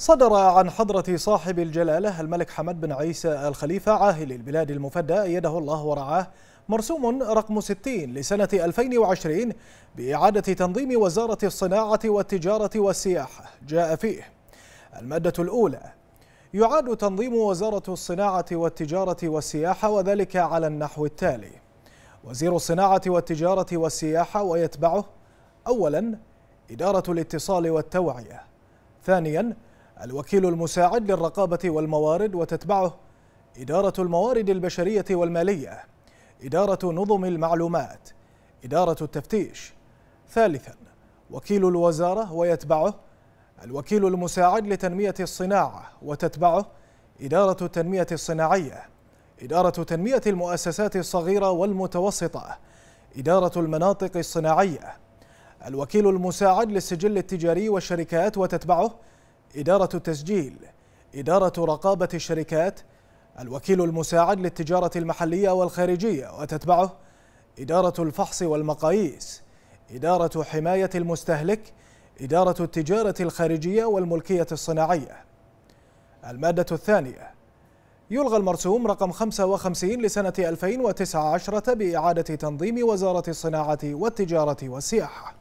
صدر عن حضرة صاحب الجلالة الملك حمد بن عيسى الخليفة عاهل البلاد المفدى أيده الله ورعاه مرسوم رقم 60 لسنة 2020 بإعادة تنظيم وزارة الصناعة والتجارة والسياحة جاء فيه المادة الأولى يعاد تنظيم وزارة الصناعة والتجارة والسياحة وذلك على النحو التالي وزير الصناعة والتجارة والسياحة ويتبعه أولا إدارة الاتصال والتوعية ثانياً الوكيل المساعد للرقابة والموارد وتتبعه إدارة الموارد البشرية والمالية إدارة نظم المعلومات إدارة التفتيش ثالثا وكيل الوزارة ويتبعه الوكيل المساعد لتنمية الصناعة وتتبعه إدارة التنمية الصناعية إدارة تنمية المؤسسات الصغيرة والمتوسطة إدارة المناطق الصناعية الوكيل المساعد للسجل التجاري والشركات وتتبعه إدارة التسجيل إدارة رقابة الشركات الوكيل المساعد للتجارة المحلية والخارجية وتتبعه إدارة الفحص والمقاييس إدارة حماية المستهلك إدارة التجارة الخارجية والملكية الصناعية المادة الثانية يلغى المرسوم رقم 55 لسنة 2019 بإعادة تنظيم وزارة الصناعة والتجارة والسياحة